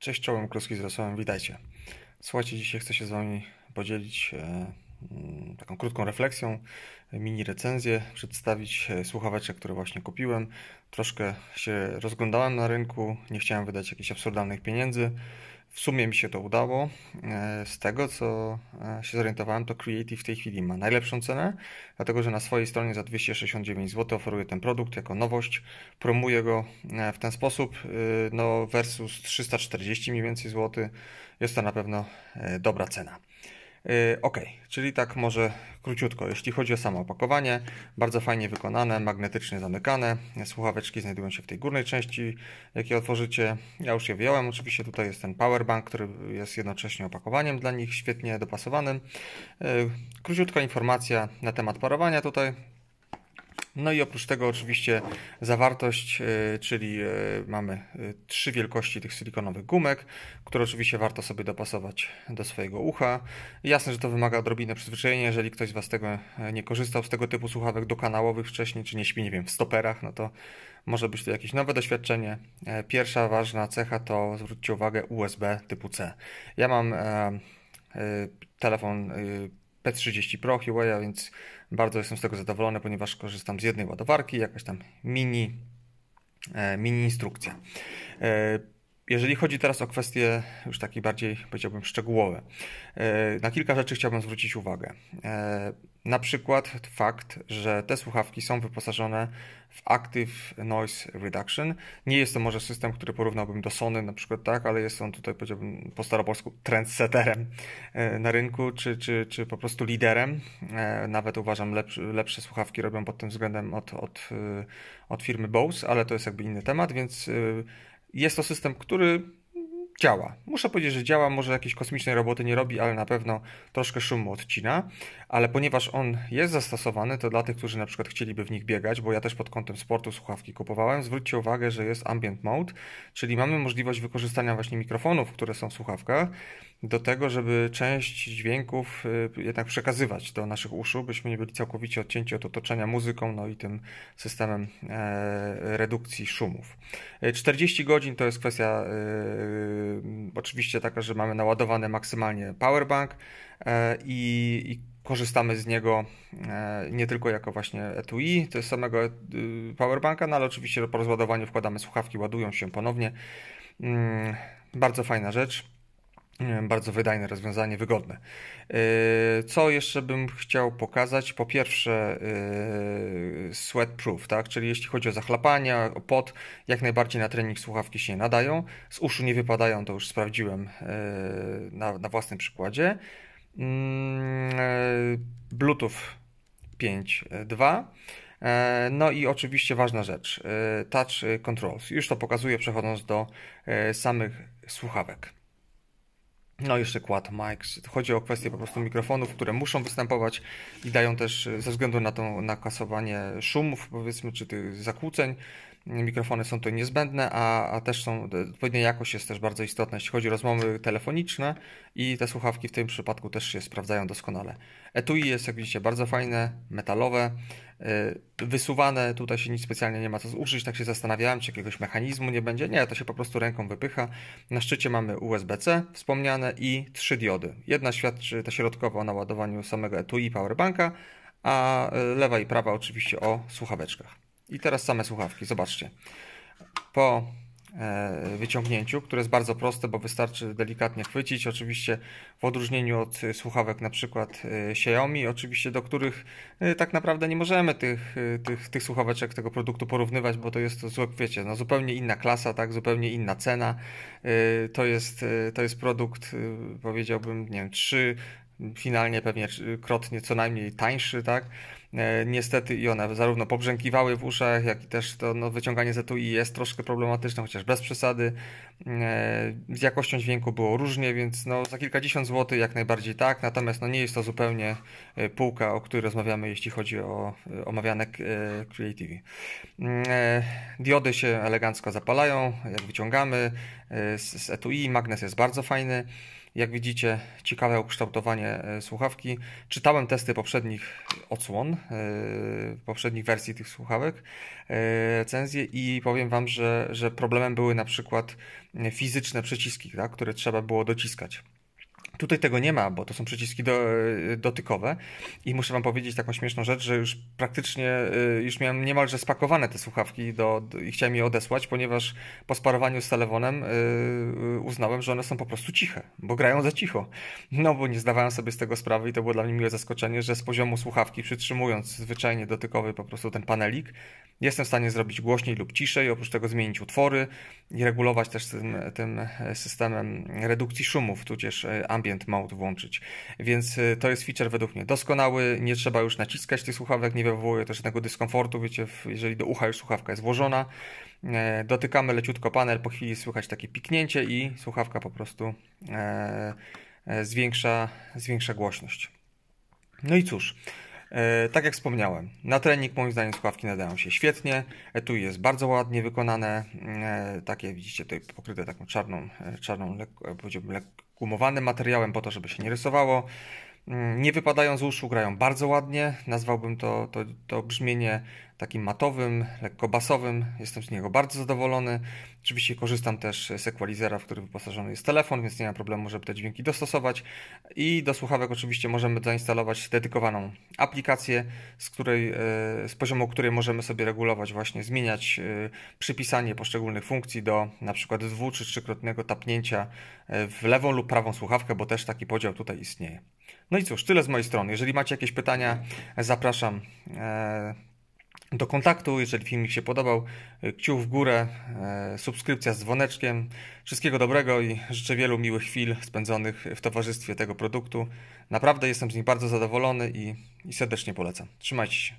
Cześć, czołem, kluski z Rosołem, witajcie. Słuchajcie, dzisiaj chcę się z Wami podzielić e, mm, taką krótką refleksją, mini recenzję, przedstawić e, słuchaweczek, które właśnie kupiłem. Troszkę się rozglądałem na rynku, nie chciałem wydać jakichś absurdalnych pieniędzy, w sumie mi się to udało. E, z tego co e, się zorientowałem, to Creative w tej chwili ma najlepszą cenę, dlatego że na swojej stronie za 269 zł oferuje ten produkt jako nowość. Promuje go e, w ten sposób, no versus 340 mniej więcej zł. Jest to na pewno dobra cena. Y, ok, czyli tak może króciutko, jeśli chodzi o samo opakowanie, bardzo fajnie wykonane, magnetycznie zamykane, słuchaweczki znajdują się w tej górnej części, jakie otworzycie, ja już je wyjąłem, oczywiście tutaj jest ten powerbank, który jest jednocześnie opakowaniem dla nich, świetnie dopasowanym. Y, króciutka informacja na temat parowania tutaj, no i oprócz tego oczywiście zawartość, e, czyli e, mamy e, trzy wielkości tych silikonowych gumek, które oczywiście warto sobie dopasować do swojego ucha. Jasne, że to wymaga odrobiny przyzwyczajenia, jeżeli ktoś z Was tego nie korzystał z tego typu słuchawek dokanałowych wcześniej, czy nie śpi, nie wiem, w stoperach, no to może być to jakieś nowe doświadczenie. Pierwsza ważna cecha to, zwróćcie uwagę, USB typu C. Ja mam telefon P30 Pro Huawei'a, więc bardzo jestem z tego zadowolony, ponieważ korzystam z jednej ładowarki, jakaś tam mini, e, mini instrukcja. E, jeżeli chodzi teraz o kwestie już takie bardziej, powiedziałbym, szczegółowe, e, na kilka rzeczy chciałbym zwrócić uwagę. Na przykład fakt, że te słuchawki są wyposażone w Active Noise Reduction. Nie jest to może system, który porównałbym do Sony na przykład, tak, ale jest on tutaj, powiedziałbym po staropolsku, trendsetterem e, na rynku, czy, czy, czy po prostu liderem. E, nawet uważam, lepsze, lepsze słuchawki robią pod tym względem od, od, e, od firmy Bose, ale to jest jakby inny temat, więc jest to system, który działa. Muszę powiedzieć, że działa, może jakiejś kosmicznej roboty nie robi, ale na pewno troszkę szumu odcina, ale ponieważ on jest zastosowany, to dla tych, którzy na przykład chcieliby w nich biegać, bo ja też pod kątem sportu słuchawki kupowałem, zwróćcie uwagę, że jest ambient mode, czyli mamy możliwość wykorzystania właśnie mikrofonów, które są w słuchawkach, do tego, żeby część dźwięków y, jednak przekazywać do naszych uszu, byśmy nie byli całkowicie odcięci od otoczenia muzyką, no i tym systemem e, redukcji szumów. 40 e, godzin to jest kwestia e, oczywiście taka, że mamy naładowany maksymalnie powerbank e, i, i korzystamy z niego e, nie tylko jako właśnie etui, e, to jest samego y, powerbanka, no ale oczywiście po rozładowaniu wkładamy słuchawki, ładują się ponownie. Bardzo fajna rzecz. Mm, bardzo wydajne rozwiązanie, wygodne. Yy, co jeszcze bym chciał pokazać? Po pierwsze, yy, sweatproof, tak? czyli jeśli chodzi o zachlapania, o pot, jak najbardziej na trening słuchawki się nie nadają. Z uszu nie wypadają, to już sprawdziłem yy, na, na własnym przykładzie. Mm, Bluetooth 5.2. No i oczywiście ważna rzecz, touch controls. Już to pokazuję przechodząc do samych słuchawek. No jeszcze quad mics. Chodzi o kwestię po prostu mikrofonów, które muszą występować i dają też e, ze względu na to nakasowanie szumów powiedzmy, czy tych zakłóceń, mikrofony są tu niezbędne, a, a też są, odpowiednia jakość jest też bardzo istotna, jeśli chodzi o rozmowy telefoniczne i te słuchawki w tym przypadku też się sprawdzają doskonale. Etui jest, jak widzicie, bardzo fajne, metalowe, y, wysuwane, tutaj się nic specjalnie nie ma co zużyć, tak się zastanawiałem, czy jakiegoś mechanizmu nie będzie, nie, to się po prostu ręką wypycha. Na szczycie mamy USB-C wspomniane i trzy diody. Jedna świadczy, ta środkowa, o naładowaniu samego etui powerbanka, a y, lewa i prawa oczywiście o słuchaweczkach. I teraz same słuchawki, zobaczcie. Po e, wyciągnięciu, które jest bardzo proste, bo wystarczy delikatnie chwycić. Oczywiście w odróżnieniu od słuchawek na przykład e, Xiaomi, oczywiście do których e, tak naprawdę nie możemy tych, tych, tych słuchaweczek, tego produktu porównywać, bo to jest, wiecie, no zupełnie inna klasa, tak, zupełnie inna cena. To jest, to jest produkt, powiedziałbym, nie wiem, trzy finalnie pewnie krotnie co najmniej tańszy, tak? E, niestety i one zarówno pobrzękiwały w uszach, jak i też to no, wyciąganie i jest troszkę problematyczne, chociaż bez przesady. E, z jakością dźwięku było różnie, więc no, za kilkadziesiąt złotych jak najbardziej tak, natomiast no, nie jest to zupełnie e, półka, o której rozmawiamy, jeśli chodzi o omawiane Creative. Mm, diody się elegancko zapalają, jak wyciągamy z, z etui, magnes jest bardzo fajny. Jak widzicie, ciekawe ukształtowanie e, słuchawki. Czytałem testy poprzednich odsłon, e, poprzednich wersji tych słuchawek, e, recenzje i powiem Wam, że, że problemem były na przykład fizyczne przyciski, tak, które trzeba było dociskać. Tutaj tego nie ma, bo to są przyciski do, e, dotykowe i muszę wam powiedzieć taką śmieszną rzecz, że już praktycznie e, już miałem niemalże spakowane te słuchawki do, do i chciałem je odesłać, ponieważ po sparowaniu z telefonem yy, uznałem, że one są po prostu ciche, bo grają za cicho. No bo nie zdawałem sobie z tego sprawy i to było dla mnie miłe zaskoczenie, że z poziomu słuchawki przytrzymując zwyczajnie dotykowy po prostu ten panelik, jestem w stanie zrobić głośniej lub ciszej, oprócz tego zmienić utwory i regulować też tym, tym systemem redukcji szumów, tudzież ambient ambient mode włączyć. Więc y, to jest feature według mnie doskonały, nie trzeba już naciskać tych słuchawek, nie wywołuje też tego dyskomfortu, wiecie, jeżeli do ucha już słuchawka jest włożona. E, dotykamy leciutko panel, po chwili słychać takie piknięcie i słuchawka po prostu e, e, zwiększa, zwiększa głośność. No i cóż, tak jak wspomniałem, na trening moim zdaniem słuchawki nadają się świetnie. Tu jest bardzo ładnie wykonane. Takie widzicie tutaj pokryte taką czarną, czarną lekko, powiedziałbym lekko gumowanym materiałem po to, żeby się nie rysowało. Mm, nie wypadają z uszu, grają bardzo ładnie. Nazwałbym to, to, to brzmienie takim matowym, lekko basowym. Jestem z niego bardzo zadowolony. Oczywiście korzystam też z equalizera, w którym wyposażony jest telefon, więc nie ma problemu, żeby te dźwięki dostosować. I do słuchawek oczywiście możemy zainstalować dedykowaną aplikację, z, której, e, z poziomu której możemy sobie regulować, właśnie zmieniać e, przypisanie poszczególnych funkcji do na przykład dwu czy trzykrotnego tapnięcia e, w lewą lub prawą słuchawkę, bo też taki podział tutaj istnieje. No i cóż, tyle z mojej strony. Jeżeli macie jakieś pytania, zapraszam e, do kontaktu. Jeżeli filmik się podobał, e, kciuk w górę, e, subskrypcja z dzwoneczkiem. Wszystkiego dobrego i życzę wielu miłych chwil spędzonych w towarzystwie tego produktu. Naprawdę jestem z nich bardzo zadowolony i, i serdecznie polecam. Trzymajcie się.